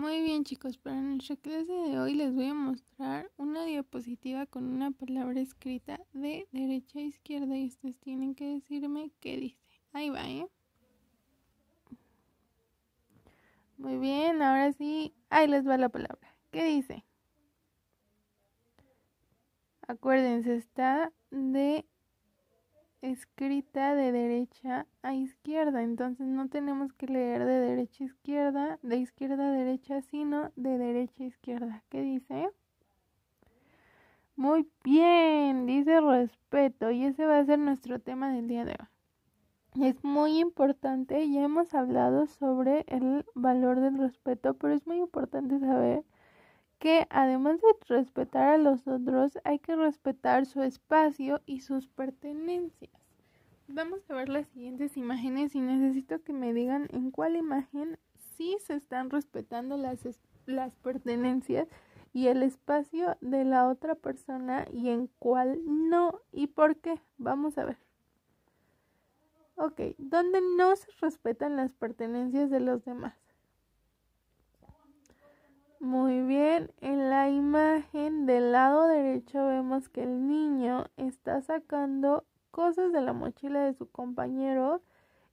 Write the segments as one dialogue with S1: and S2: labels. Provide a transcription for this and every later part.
S1: Muy bien chicos, para nuestra clase de hoy les voy a mostrar una diapositiva con una palabra escrita de derecha a izquierda y ustedes tienen que decirme qué dice. Ahí va, ¿eh? Muy bien, ahora sí, ahí les va la palabra. ¿Qué dice? Acuérdense, está de escrita de derecha a izquierda. Entonces no tenemos que leer de derecha a izquierda, de izquierda a derecha, sino de derecha a izquierda. ¿Qué dice? Muy bien, dice respeto y ese va a ser nuestro tema del día de hoy. Es muy importante, ya hemos hablado sobre el valor del respeto, pero es muy importante saber que además de respetar a los otros, hay que respetar su espacio y sus pertenencias. Vamos a ver las siguientes imágenes y necesito que me digan en cuál imagen sí se están respetando las, las pertenencias y el espacio de la otra persona y en cuál no y por qué. Vamos a ver. Ok, ¿dónde no se respetan las pertenencias de los demás. Muy bien, en la imagen del lado derecho vemos que el niño está sacando cosas de la mochila de su compañero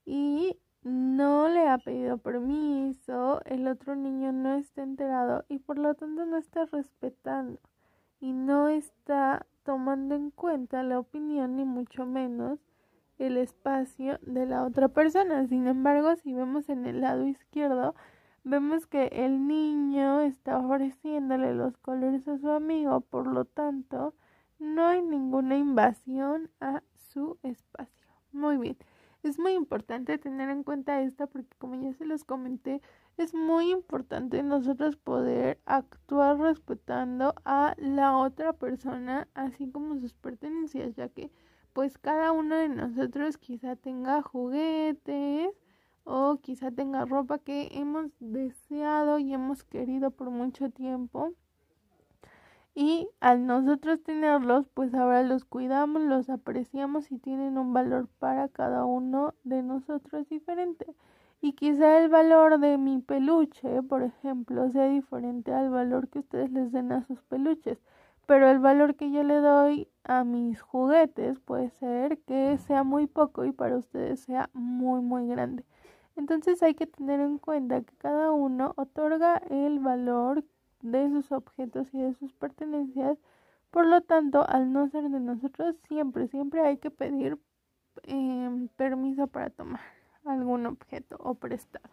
S1: y no le ha pedido permiso, el otro niño no está enterado y por lo tanto no está respetando y no está tomando en cuenta la opinión ni mucho menos el espacio de la otra persona. Sin embargo, si vemos en el lado izquierdo, vemos que el niño está ofreciéndole los colores a su amigo, por lo tanto, no hay ninguna invasión a su espacio. Muy bien, es muy importante tener en cuenta esto porque como ya se los comenté, es muy importante nosotros poder actuar respetando a la otra persona, así como sus pertenencias, ya que pues cada uno de nosotros quizá tenga juguetes, o quizá tenga ropa que hemos deseado y hemos querido por mucho tiempo. Y al nosotros tenerlos, pues ahora los cuidamos, los apreciamos y tienen un valor para cada uno de nosotros diferente. Y quizá el valor de mi peluche, por ejemplo, sea diferente al valor que ustedes les den a sus peluches. Pero el valor que yo le doy a mis juguetes puede ser que sea muy poco y para ustedes sea muy, muy grande. Entonces hay que tener en cuenta que cada uno otorga el valor de sus objetos y de sus pertenencias. Por lo tanto, al no ser de nosotros, siempre, siempre hay que pedir em, permiso para tomar algún objeto o prestado.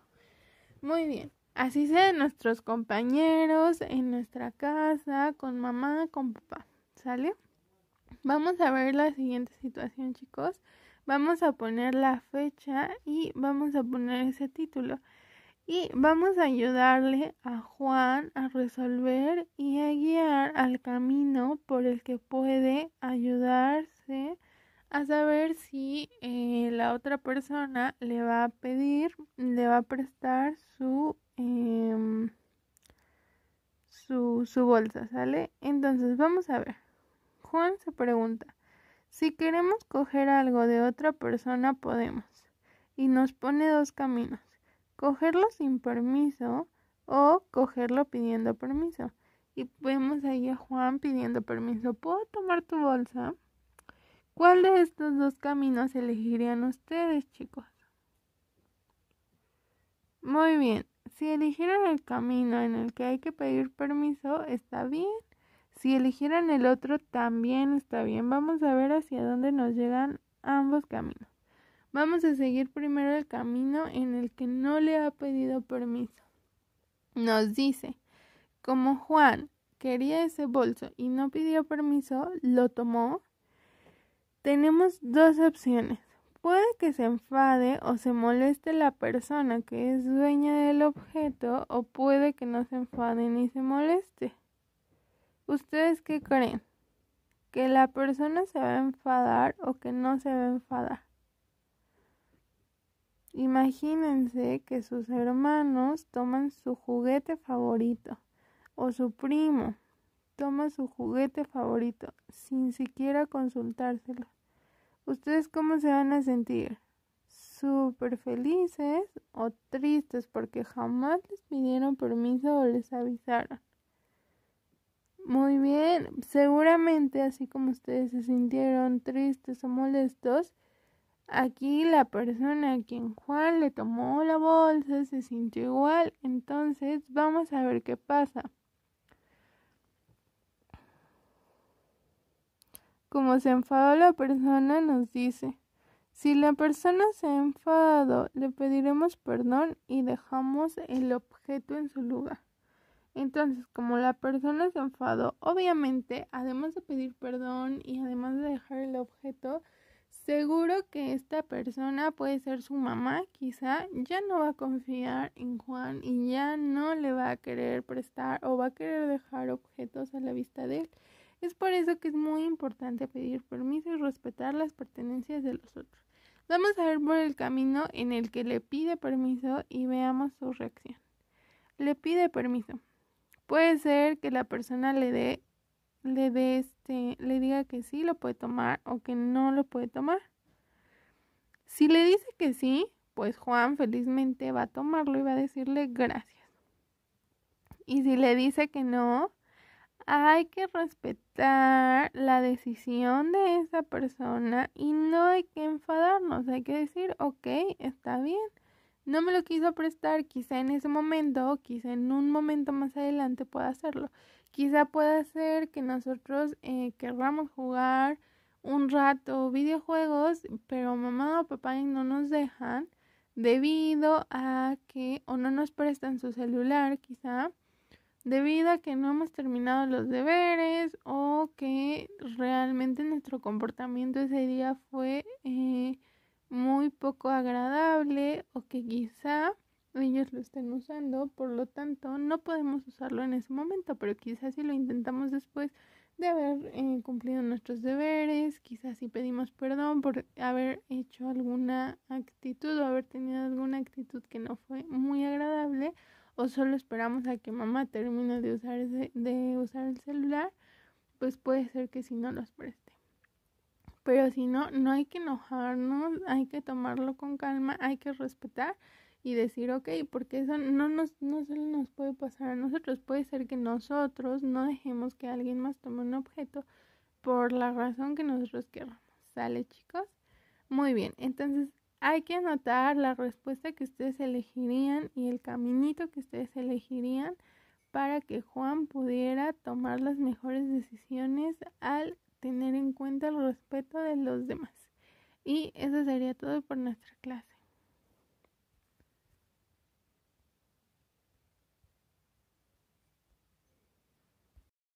S1: Muy bien. Así sea en nuestros compañeros, en nuestra casa, con mamá, con papá. ¿Sale? Vamos a ver la siguiente situación, chicos vamos a poner la fecha y vamos a poner ese título. Y vamos a ayudarle a Juan a resolver y a guiar al camino por el que puede ayudarse a saber si eh, la otra persona le va a pedir, le va a prestar su, em, su, su bolsa, ¿sale? Entonces vamos a ver. Juan se pregunta, si queremos coger algo de otra persona podemos, y nos pone dos caminos, cogerlo sin permiso o cogerlo pidiendo permiso. Y vemos ahí a Juan pidiendo permiso, ¿puedo tomar tu bolsa? ¿Cuál de estos dos caminos elegirían ustedes, chicos? Muy bien, si eligieron el camino en el que hay que pedir permiso, está bien. Si eligieran el otro, también está bien. Vamos a ver hacia dónde nos llegan ambos caminos. Vamos a seguir primero el camino en el que no le ha pedido permiso. Nos dice, como Juan quería ese bolso y no pidió permiso, lo tomó. Tenemos dos opciones. Puede que se enfade o se moleste la persona que es dueña del objeto o puede que no se enfade ni se moleste. ¿Ustedes qué creen? ¿Que la persona se va a enfadar o que no se va a enfadar? Imagínense que sus hermanos toman su juguete favorito o su primo toma su juguete favorito sin siquiera consultárselo. ¿Ustedes cómo se van a sentir? ¿Súper felices o tristes porque jamás les pidieron permiso o les avisaron? Muy bien, seguramente así como ustedes se sintieron tristes o molestos, aquí la persona a quien Juan le tomó la bolsa se sintió igual. Entonces vamos a ver qué pasa. Como se enfadó la persona, nos dice, si la persona se ha enfadado, le pediremos perdón y dejamos el objeto en su lugar. Entonces, como la persona se enfadó, obviamente, además de pedir perdón y además de dejar el objeto, seguro que esta persona puede ser su mamá, quizá ya no va a confiar en Juan y ya no le va a querer prestar o va a querer dejar objetos a la vista de él. Es por eso que es muy importante pedir permiso y respetar las pertenencias de los otros. Vamos a ver por el camino en el que le pide permiso y veamos su reacción. Le pide permiso. Puede ser que la persona le dé, le dé este, le diga que sí lo puede tomar o que no lo puede tomar. Si le dice que sí, pues Juan felizmente va a tomarlo y va a decirle gracias. Y si le dice que no, hay que respetar la decisión de esa persona y no hay que enfadarnos, hay que decir, ok, está bien, no me lo quiso prestar, quizá en ese momento quizá en un momento más adelante pueda hacerlo. Quizá pueda ser que nosotros eh, querramos jugar un rato videojuegos, pero mamá o papá no nos dejan debido a que o no nos prestan su celular quizá, debido a que no hemos terminado los deberes o que realmente nuestro comportamiento ese día fue... Eh, muy poco agradable o que quizá ellos lo estén usando, por lo tanto no podemos usarlo en ese momento, pero quizás si lo intentamos después de haber eh, cumplido nuestros deberes, quizás si pedimos perdón por haber hecho alguna actitud o haber tenido alguna actitud que no fue muy agradable, o solo esperamos a que mamá termine de usar, de usar el celular, pues puede ser que si no nos preste. Pero si no, no hay que enojarnos, hay que tomarlo con calma, hay que respetar y decir, ok, porque eso no, nos, solo nos puede pasar a nosotros, puede ser que nosotros no dejemos que alguien más tome un objeto por la razón que nosotros queramos. ¿Sale, chicos? Muy bien, entonces hay que anotar la respuesta que ustedes elegirían y el caminito que ustedes elegirían para que Juan pudiera tomar las mejores decisiones al tener en cuenta el respeto de los demás. Y eso sería todo por nuestra clase.